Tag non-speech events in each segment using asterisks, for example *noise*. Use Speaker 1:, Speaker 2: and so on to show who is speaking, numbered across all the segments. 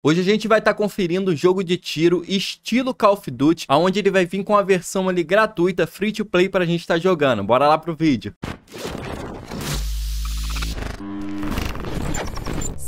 Speaker 1: Hoje a gente vai estar tá conferindo o jogo de tiro estilo Call of Duty, aonde ele vai vir com a versão ali gratuita, free to play para a gente estar tá jogando. Bora lá pro vídeo.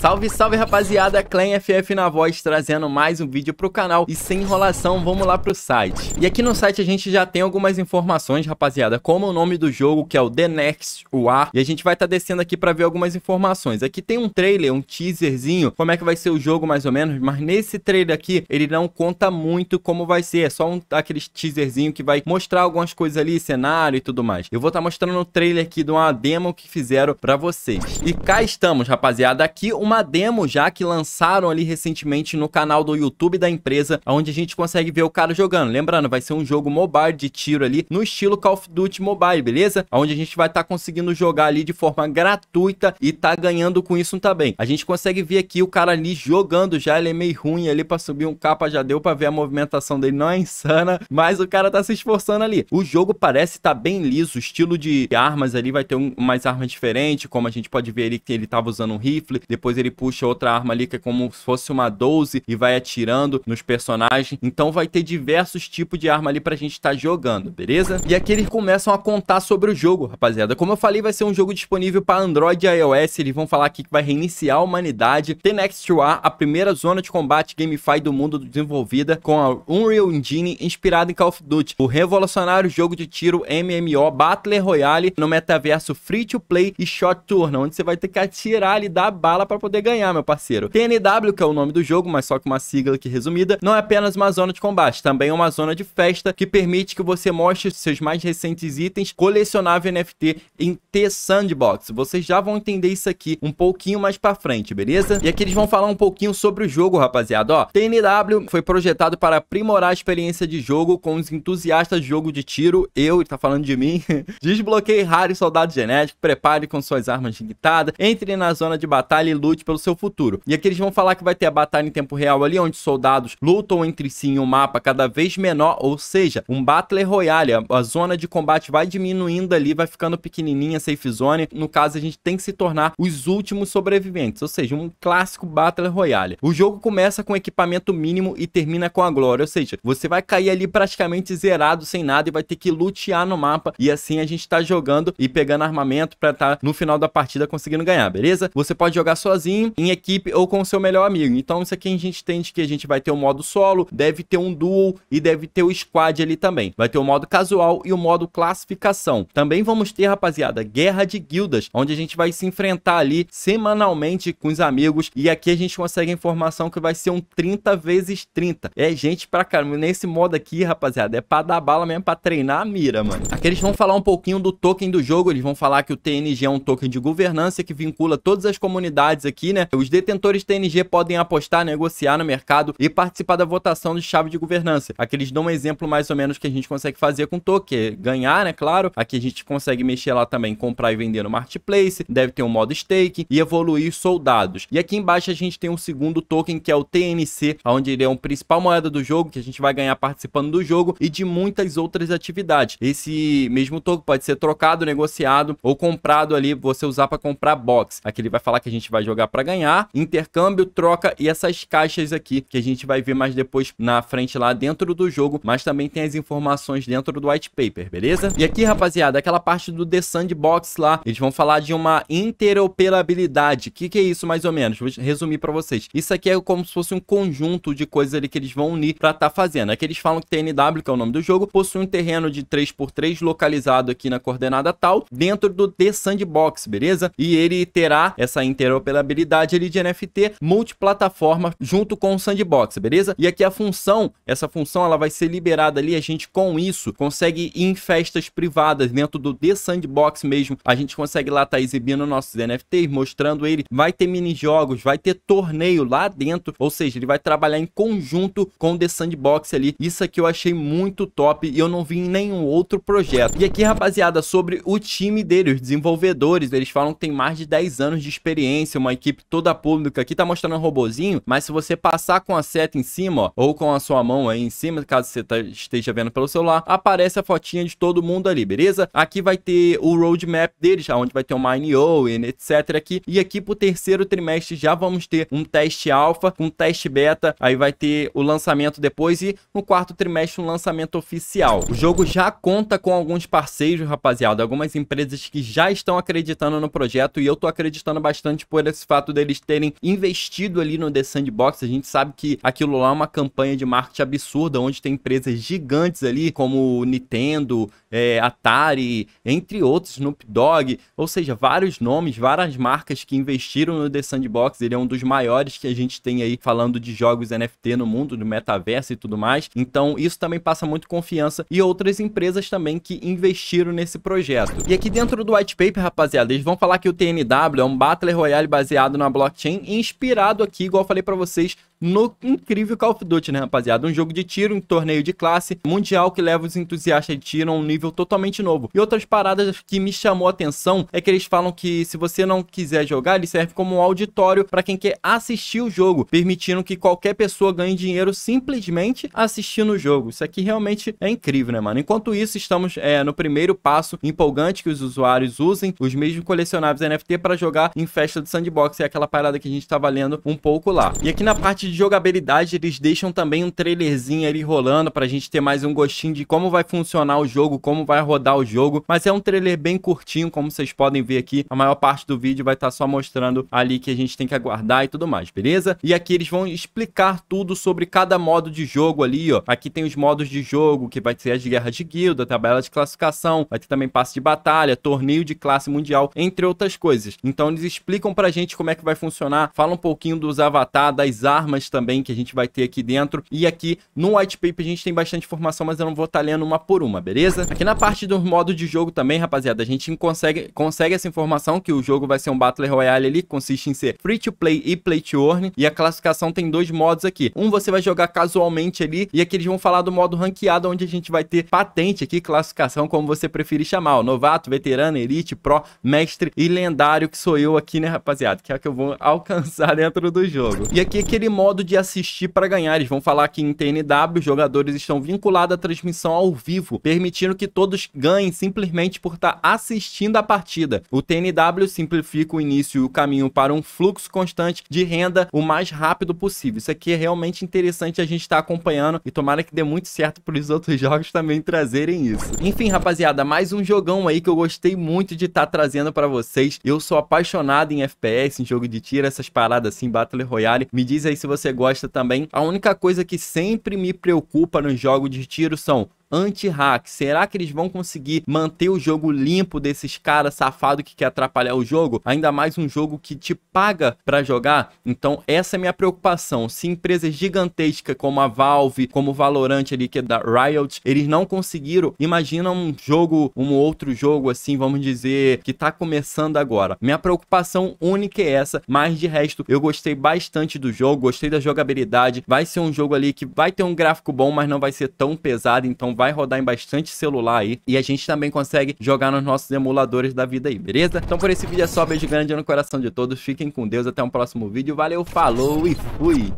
Speaker 1: Salve, salve rapaziada, Clan FF na voz, trazendo mais um vídeo pro canal e sem enrolação, vamos lá pro site. E aqui no site a gente já tem algumas informações, rapaziada, como o nome do jogo, que é o The Next War, e a gente vai estar tá descendo aqui pra ver algumas informações. Aqui tem um trailer, um teaserzinho, como é que vai ser o jogo mais ou menos, mas nesse trailer aqui, ele não conta muito como vai ser, é só um, aquele teaserzinho que vai mostrar algumas coisas ali, cenário e tudo mais. Eu vou estar tá mostrando o trailer aqui de uma demo que fizeram pra vocês. E cá estamos, rapaziada, aqui uma uma demo já que lançaram ali recentemente no canal do YouTube da empresa, onde a gente consegue ver o cara jogando. Lembrando, vai ser um jogo mobile de tiro ali, no estilo Call of Duty Mobile, beleza? Onde a gente vai estar tá conseguindo jogar ali de forma gratuita e tá ganhando com isso também. A gente consegue ver aqui o cara ali jogando já, ele é meio ruim ali para subir um capa, já deu para ver a movimentação dele, não é insana, *laughs* mas o cara tá se esforçando ali. O jogo parece estar tá bem liso, estilo de armas ali, vai ter um, umas armas diferentes, como a gente pode ver ali que ele tava usando um rifle, depois ele puxa outra arma ali que é como se fosse uma 12 e vai atirando nos personagens. Então vai ter diversos tipos de arma ali pra gente estar tá jogando, beleza? E aqui eles começam a contar sobre o jogo, rapaziada. Como eu falei, vai ser um jogo disponível para Android e iOS. Eles vão falar aqui que vai reiniciar a humanidade. The Next War, a primeira zona de combate GameFi do mundo desenvolvida com a Unreal Engine inspirada em Call of Duty. O revolucionário jogo de tiro MMO Battle Royale no metaverso Free to Play e Shot Tour, onde você vai ter que atirar e dar bala para poder poder ganhar, meu parceiro. TNW, que é o nome do jogo, mas só com uma sigla que resumida, não é apenas uma zona de combate, também é uma zona de festa que permite que você mostre seus mais recentes itens colecionável NFT em T-Sandbox. Vocês já vão entender isso aqui um pouquinho mais pra frente, beleza? E aqui eles vão falar um pouquinho sobre o jogo, rapaziada. Ó, TNW foi projetado para aprimorar a experiência de jogo com os entusiastas de jogo de tiro, eu, tá falando de mim, *laughs* desbloqueie raro soldado genético, prepare com suas armas limitadas, entre na zona de batalha e lute pelo seu futuro. E aqui eles vão falar que vai ter a batalha em tempo real ali, onde soldados lutam entre si em um mapa cada vez menor, ou seja, um Battle Royale. A zona de combate vai diminuindo ali, vai ficando pequenininha, safe zone. No caso, a gente tem que se tornar os últimos sobreviventes, ou seja, um clássico Battle Royale. O jogo começa com equipamento mínimo e termina com a glória, ou seja, você vai cair ali praticamente zerado, sem nada, e vai ter que lutear no mapa, e assim a gente tá jogando e pegando armamento para tá no final da partida conseguindo ganhar, beleza? Você pode jogar sozinho, sozinho, em equipe ou com seu melhor amigo. Então isso aqui a gente entende que a gente vai ter o um modo solo, deve ter um duo e deve ter o um squad ali também. Vai ter o um modo casual e o modo classificação. Também vamos ter, rapaziada, guerra de guildas, onde a gente vai se enfrentar ali semanalmente com os amigos e aqui a gente consegue a informação que vai ser um 30 vezes 30. É gente pra caramba. Nesse modo aqui, rapaziada, é pra dar bala mesmo, pra treinar a mira, mano. Aqui eles vão falar um pouquinho do token do jogo, eles vão falar que o TNG é um token de governança que vincula todas as comunidades aqui, né? Os detentores TNG podem apostar, negociar no mercado e participar da votação de chave de governança. Aqui eles dão um exemplo mais ou menos que a gente consegue fazer com token, é ganhar, né? Claro. Aqui a gente consegue mexer lá também, comprar e vender no marketplace, deve ter um modo stake e evoluir soldados. E aqui embaixo a gente tem um segundo token que é o TNC, onde ele é um principal moeda do jogo que a gente vai ganhar participando do jogo e de muitas outras atividades. Esse mesmo token pode ser trocado, negociado ou comprado ali, você usar para comprar box. Aqui ele vai falar que a gente vai jogar jogar para ganhar, intercâmbio, troca e essas caixas aqui que a gente vai ver mais depois na frente lá dentro do jogo, mas também tem as informações dentro do white paper, beleza? E aqui, rapaziada, aquela parte do The Sandbox lá, eles vão falar de uma interoperabilidade. O que, que é isso mais ou menos? Vou resumir para vocês. Isso aqui é como se fosse um conjunto de coisas ali que eles vão unir para estar tá fazendo. Aqui eles falam que TNW, que é o nome do jogo, possui um terreno de 3x3 localizado aqui na coordenada tal, dentro do The Sandbox, beleza? E ele terá essa interoperabilidade habilidade ali de NFT multiplataforma junto com o Sandbox, beleza? E aqui a função, essa função ela vai ser liberada ali, a gente com isso consegue ir em festas privadas dentro do The Sandbox mesmo, a gente consegue lá estar tá exibindo nossos NFTs, mostrando ele, vai ter mini jogos, vai ter torneio lá dentro, ou seja, ele vai trabalhar em conjunto com o The Sandbox ali, isso aqui eu achei muito top e eu não vi em nenhum outro projeto. E aqui rapaziada, sobre o time dele, os desenvolvedores, eles falam que tem mais de 10 anos de experiência, uma equipe toda pública aqui, tá mostrando um robozinho, mas se você passar com a seta em cima, ó, ou com a sua mão aí em cima, caso você tá, esteja vendo pelo celular, aparece a fotinha de todo mundo ali, beleza? Aqui vai ter o roadmap deles, onde vai ter o MineO, etc aqui, e aqui pro terceiro trimestre já vamos ter um teste alfa, um teste beta, aí vai ter o lançamento depois e no quarto trimestre um lançamento oficial. O jogo já conta com alguns parceiros, rapaziada, algumas empresas que já estão acreditando no projeto e eu tô acreditando bastante por esse fato deles terem investido ali no The Sandbox, a gente sabe que aquilo lá é uma campanha de marketing absurda, onde tem empresas gigantes ali, como Nintendo, é, Atari, entre outros, Snoop Dogg, ou seja, vários nomes, várias marcas que investiram no The Sandbox, ele é um dos maiores que a gente tem aí falando de jogos NFT no mundo, do metaverso e tudo mais, então isso também passa muito confiança e outras empresas também que investiram nesse projeto. E aqui dentro do white paper, rapaziada, eles vão falar que o TNW é um Battle Royale baseado baseado na blockchain, inspirado aqui, igual eu falei para vocês, no incrível Call of Duty, né, rapaziada? Um jogo de tiro, um torneio de classe mundial que leva os entusiastas de tiro a um nível totalmente novo. E outras paradas que me chamou a atenção é que eles falam que se você não quiser jogar, ele serve como um auditório para quem quer assistir o jogo, permitindo que qualquer pessoa ganhe dinheiro simplesmente assistindo o jogo. Isso aqui realmente é incrível, né, mano? Enquanto isso, estamos é, no primeiro passo empolgante que os usuários usem os mesmos colecionáveis NFT para jogar em festa de sandbox. É aquela parada que a gente estava lendo um pouco lá. E aqui na parte de jogabilidade, eles deixam também um trailerzinho ali rolando pra gente ter mais um gostinho de como vai funcionar o jogo, como vai rodar o jogo. Mas é um trailer bem curtinho, como vocês podem ver aqui. A maior parte do vídeo vai estar tá só mostrando ali que a gente tem que aguardar e tudo mais, beleza? E aqui eles vão explicar tudo sobre cada modo de jogo ali, ó. Aqui tem os modos de jogo, que vai ser as guerras de guilda, tabela de classificação, vai ter também passe de batalha, torneio de classe mundial, entre outras coisas. Então eles explicam pra gente como é que vai funcionar, fala um pouquinho dos avatar, das armas, também que a gente vai ter aqui dentro. E aqui no white paper a gente tem bastante informação, mas eu não vou estar tá lendo uma por uma, beleza? Aqui na parte do modo de jogo também, rapaziada, a gente consegue, consegue essa informação que o jogo vai ser um Battle Royale ali, consiste em ser free to play e play to earn. E a classificação tem dois modos aqui. Um você vai jogar casualmente ali, e aqui eles vão falar do modo ranqueado, onde a gente vai ter patente aqui, classificação, como você preferir chamar. Ó, novato, veterano, elite, pro, mestre e lendário, que sou eu aqui, né, rapaziada? Que é o que eu vou *laughs* alcançar dentro do jogo. E aqui aquele modo modo de assistir para ganhar. Eles vão falar que em TNW os jogadores estão vinculados à transmissão ao vivo, permitindo que todos ganhem simplesmente por estar tá assistindo a partida. O TNW simplifica o início e o caminho para um fluxo constante de renda o mais rápido possível. Isso aqui é realmente interessante a gente estar tá acompanhando e tomara que dê muito certo para os outros *laughs* jogos também trazerem isso. Enfim, rapaziada, mais um jogão aí que eu gostei muito de estar tá trazendo para vocês. Eu sou apaixonado em FPS, em jogo de tiro, essas paradas assim, Battle Royale. Me diz aí se você você gosta também. A única coisa que sempre me preocupa nos jogos de tiro são anti-hack. Será que eles vão conseguir manter o jogo limpo desses caras safado que quer atrapalhar o jogo? Ainda mais um jogo que te paga para jogar? Então essa é minha preocupação. Se empresas gigantescas como a Valve, como o Valorant ali que é da Riot, eles não conseguiram, imagina um jogo, um outro jogo assim, vamos dizer, que tá começando agora. Minha preocupação única é essa, mas de resto eu gostei bastante do jogo, gostei da jogabilidade. Vai ser um jogo ali que vai ter um gráfico bom, mas não vai ser tão pesado, então vai rodar em bastante celular aí. E a gente também consegue jogar nos nossos emuladores da vida aí, beleza? Então por esse vídeo é só. Beijo grande no coração de todos. Fiquem com Deus. Até um próximo vídeo. Valeu, falou e fui!